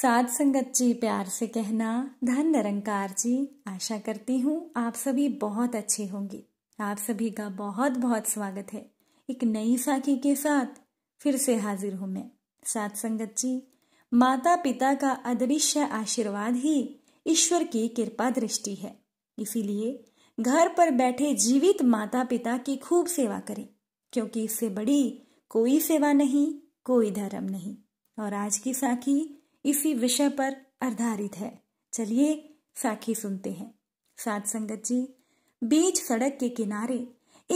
सात संगत जी प्यार से कहना धन निरंकार जी आशा करती हूँ आप सभी बहुत अच्छे होंगे आप सभी का बहुत बहुत स्वागत है एक नई साखी के साथ फिर से हाजिर हूँ मैं सात संगत जी माता पिता का अदृश्य आशीर्वाद ही ईश्वर की कृपा दृष्टि है इसीलिए घर पर बैठे जीवित माता पिता की खूब सेवा करें क्योंकि इससे बड़ी कोई सेवा नहीं कोई धर्म नहीं और आज की साखी इसी विषय पर आधारित है चलिए साखी सुनते हैं सात संगत जी बीच सड़क के किनारे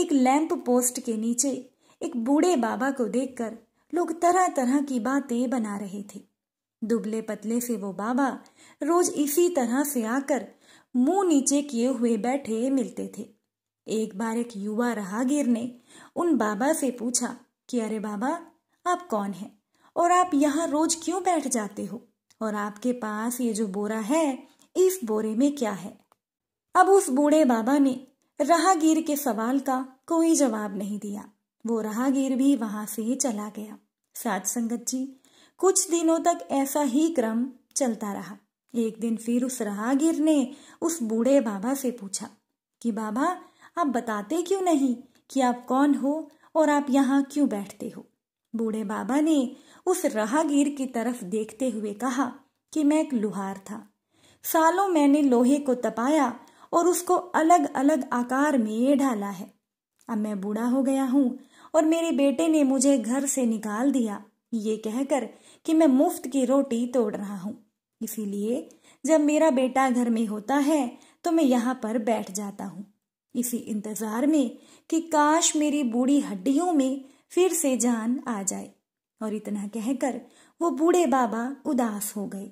एक लैंप पोस्ट के नीचे एक बूढ़े बाबा को देखकर लोग तरह तरह की बातें बना रहे थे दुबले पतले से वो बाबा रोज इसी तरह से आकर मुंह नीचे किए हुए बैठे मिलते थे एक बार एक युवा राहगीर ने उन बाबा से पूछा कि अरे बाबा आप कौन हैं और आप यहाँ रोज क्यों बैठ जाते हो और आपके पास ये जो बोरा है इस बोरे में क्या है अब उस बूढ़े बाबा ने राहगीर के सवाल का कोई जवाब नहीं दिया वो राहगीर भी वहां से चला गया साथ संगत जी कुछ दिनों तक ऐसा ही क्रम चलता रहा एक दिन फिर उस राहगीर ने उस बूढ़े बाबा से पूछा कि बाबा आप बताते क्यों नहीं कि आप कौन हो और आप यहाँ क्यों बैठते हो बूढ़े बाबा ने उस राहगीर की तरफ देखते हुए कहा कि मैं एक लुहार था सालों मैंने लोहे को तपाया और उसको अलग अलग आकार में ढाला है अब मैं बूढ़ा हो गया हूँ और मेरे बेटे ने मुझे घर से निकाल दिया ये कहकर कि मैं मुफ्त की रोटी तोड़ रहा हूँ इसीलिए जब मेरा बेटा घर में होता है तो मैं यहाँ पर बैठ जाता हूँ इसी इंतजार में कि काश मेरी बूढ़ी हड्डियों में फिर से जान आ जाए और इतना कहकर वो बूढ़े बाबा उदास हो गए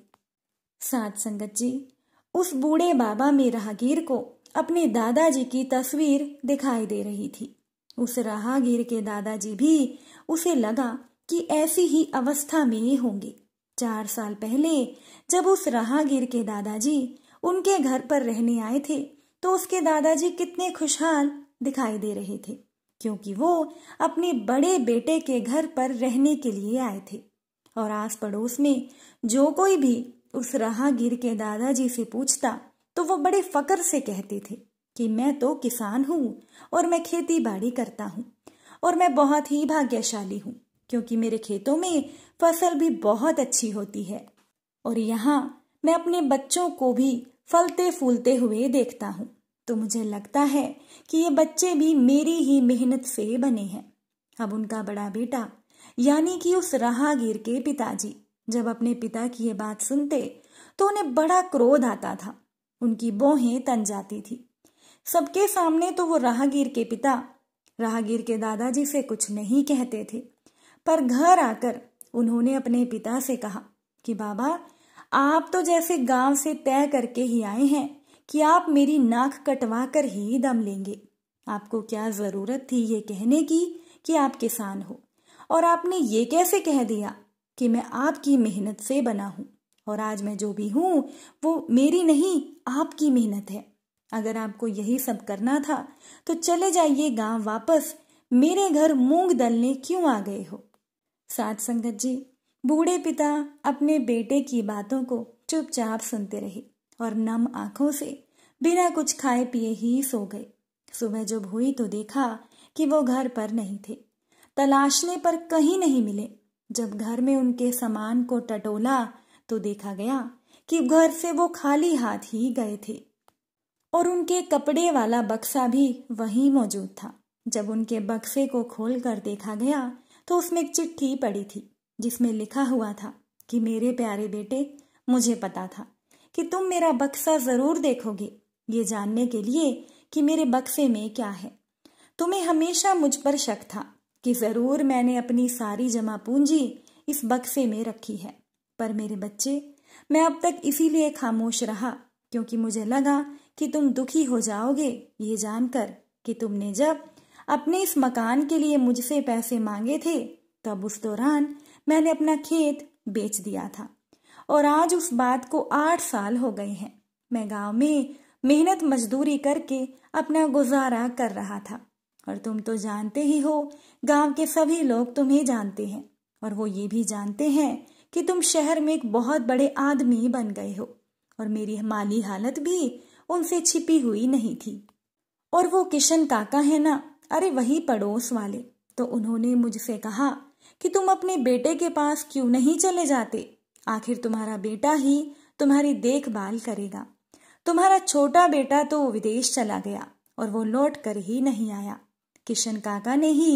सात संगत जी उस बूढ़े बाबा में राहगीर को अपने दादाजी की तस्वीर दिखाई दे रही थी उस राहगीर के दादाजी भी उसे लगा कि ऐसी ही अवस्था में होंगे चार साल पहले जब उस राहगीर के दादाजी उनके घर पर रहने आए थे तो उसके दादाजी कितने खुशहाल दिखाई दे रहे थे क्योंकि वो अपने बड़े बेटे के घर पर रहने के लिए आए थे और आस पड़ोस में जो कोई भी उस राहगीर के दादाजी से पूछता तो वो बड़े फकर से कहते थे कि मैं तो किसान हूँ और मैं खेती बाड़ी करता हूँ और मैं बहुत ही भाग्यशाली हूँ क्योंकि मेरे खेतों में फसल भी बहुत अच्छी होती है और यहाँ मैं अपने बच्चों को भी फलते फूलते हुए देखता हूँ तो मुझे लगता है कि ये बच्चे भी मेरी ही मेहनत से बने हैं अब उनका बड़ा बेटा यानी कि उस राहगीर के पिताजी जब अपने पिता की ये बात सुनते तो उन्हें बड़ा क्रोध आता था उनकी बोहें तन जाती थी सबके सामने तो वो राहगीर के पिता राहगीर के दादाजी से कुछ नहीं कहते थे पर घर आकर उन्होंने अपने पिता से कहा कि बाबा आप तो जैसे गांव से तय करके ही आए हैं कि आप मेरी नाक कटवा कर ही दम लेंगे आपको क्या ज़रूरत थी ये कहने की कि आप किसान हो और आपने ये कैसे कह दिया कि मैं आपकी मेहनत से बना हूं और आज मैं जो भी हूं वो मेरी नहीं आपकी मेहनत है अगर आपको यही सब करना था तो चले जाइए गांव वापस मेरे घर मूंग दलने क्यों आ गए हो सात संगत जी बूढ़े पिता अपने बेटे की बातों को चुपचाप सुनते रहे और नम आंखों से बिना कुछ खाए पिए ही सो गए सुबह जब हुई तो देखा कि वो घर पर नहीं थे तलाशने पर कहीं नहीं मिले जब घर में उनके सामान को टटोला तो देखा गया कि घर से वो खाली हाथ ही गए थे और उनके कपड़े वाला बक्सा भी वहीं मौजूद था जब उनके बक्से को खोलकर देखा गया तो उसमें एक चिट्ठी पड़ी थी जिसमें लिखा हुआ था कि मेरे प्यारे बेटे मुझे पता था कि तुम मेरा बक्सा जरूर देखोगे ये जानने के लिए कि मेरे बक्से में क्या है तुम्हें हमेशा मुझ पर शक था कि जरूर मैंने अपनी सारी जमा पूंजी इस बक्से में रखी है पर मेरे बच्चे मैं अब तक इसीलिए खामोश रहा क्योंकि मुझे लगा कि तुम दुखी हो जाओगे ये जानकर कि तुमने जब अपने इस मकान के लिए मुझसे पैसे मांगे थे तब उस दौरान मैंने अपना खेत बेच दिया था और आज उस बात को आठ साल हो गए हैं मैं गांव में मेहनत मजदूरी करके अपना गुजारा कर रहा था और तुम तो जानते ही हो गांव के सभी लोग तुम्हें जानते हैं और वो ये भी जानते हैं कि तुम शहर में एक बहुत बड़े आदमी बन गए हो और मेरी माली हालत भी उनसे छिपी हुई नहीं थी और वो किशन काका है ना अरे वही पड़ोस वाले तो उन्होंने मुझसे कहा कि तुम अपने बेटे के पास क्यों नहीं चले जाते आखिर तुम्हारा बेटा ही तुम्हारी देखभाल करेगा तुम्हारा छोटा बेटा तो विदेश चला गया और वो लौट कर ही नहीं आया किशन काका ने ही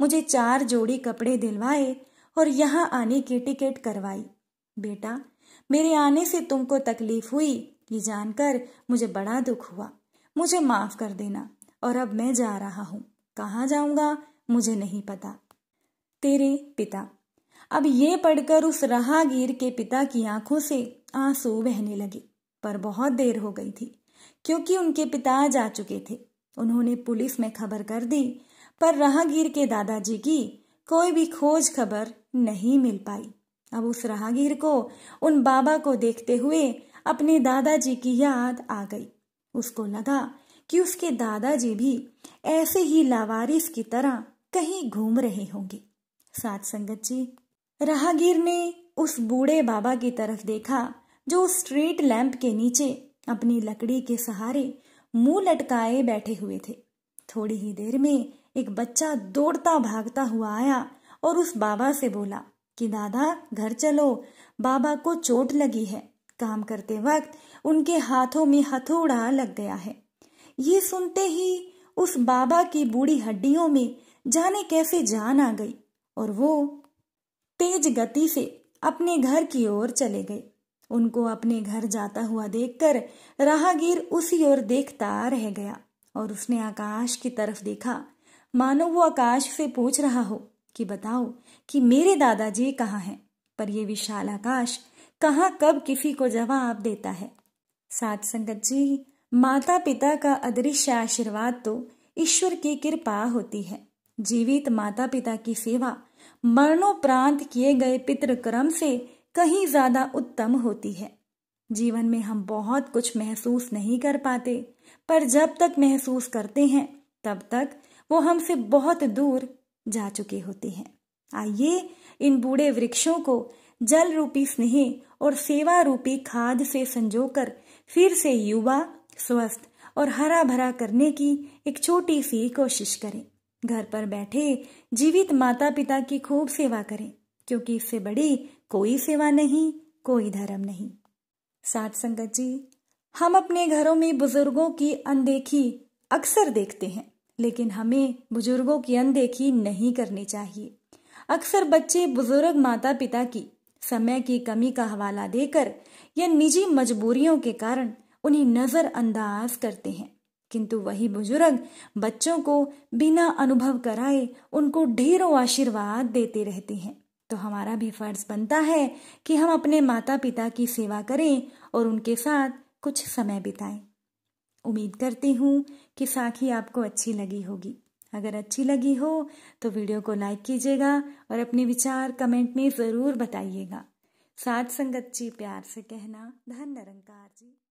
मुझे चार जोड़ी कपड़े दिलवाए और यहाँ आने की टिकट करवाई बेटा मेरे आने से तुमको तकलीफ हुई ये जानकर मुझे बड़ा दुख हुआ मुझे माफ कर देना और अब मैं जा रहा हूँ कहा जाऊंगा मुझे नहीं पता तेरे पिता अब ये पढ़कर उस राहगीर के पिता की आंखों से आंसू बहने लगे पर बहुत देर हो गई थी क्योंकि उनके पिता जा चुके थे उन्होंने पुलिस में खबर कर दी पर राहगीर के दादाजी की कोई भी खोज खबर नहीं मिल पाई अब उस राहगीर को उन बाबा को देखते हुए अपने दादाजी की याद आ गई उसको लगा कि उसके दादाजी भी ऐसे ही लावारिस की तरह कहीं घूम रहे होंगे सात संगत जी राहगीर ने उस बूढ़े बाबा की तरफ देखा जो स्ट्रीट लैंप के नीचे अपनी लकड़ी के सहारे मुंह लटकाए बैठे हुए थे थोड़ी ही देर में एक बच्चा दौड़ता भागता हुआ आया और उस बाबा से बोला कि दादा घर चलो बाबा को चोट लगी है काम करते वक्त उनके हाथों में हथौड़ा लग गया है ये सुनते ही उस बाबा की बूढ़ी हड्डियों में जाने कैसे जान आ गई और वो तेज गति से अपने घर की ओर चले गए उनको अपने घर जाता हुआ देखकर राहगीर उसी ओर देखता रह गया और उसने आकाश की तरफ देखा मानो वो आकाश से पूछ रहा हो कि बताओ कि मेरे दादाजी कहाँ हैं पर ये विशाल आकाश कहाँ कब किसी को जवाब देता है सात संगत जी माता पिता का अदृश्य आशीर्वाद तो ईश्वर की कृपा होती है जीवित माता पिता की सेवा मरणोपरांत किए गए पितृक्रम से कहीं ज्यादा उत्तम होती है जीवन में हम बहुत कुछ महसूस नहीं कर पाते पर जब तक महसूस करते हैं तब तक वो हमसे बहुत दूर जा चुके होते हैं आइए इन बूढ़े वृक्षों को जल रूपी स्नेह और सेवा रूपी खाद से संजोकर फिर से युवा स्वस्थ और हरा भरा करने की एक छोटी सी कोशिश करें घर पर बैठे जीवित माता पिता की खूब सेवा करें क्योंकि इससे बड़ी कोई सेवा नहीं कोई धर्म नहीं साथ संगत जी हम अपने घरों में बुजुर्गों की अनदेखी अक्सर देखते हैं लेकिन हमें बुजुर्गों की अनदेखी नहीं करनी चाहिए अक्सर बच्चे बुजुर्ग माता पिता की समय की कमी का हवाला देकर या निजी मजबूरियों के कारण उन्हें नजरअंदाज करते हैं किंतु वही बुजुर्ग बच्चों को बिना अनुभव कराए उनको ढेरों आशीर्वाद देते रहते हैं तो हमारा भी फर्ज बनता है कि हम अपने माता पिता की सेवा करें और उनके साथ कुछ समय बिताएं उम्मीद करती हूँ कि साखी आपको अच्छी लगी होगी अगर अच्छी लगी हो तो वीडियो को लाइक कीजिएगा और अपने विचार कमेंट में ज़रूर बताइएगा साथ संगत जी प्यार से कहना धन निरंकार जी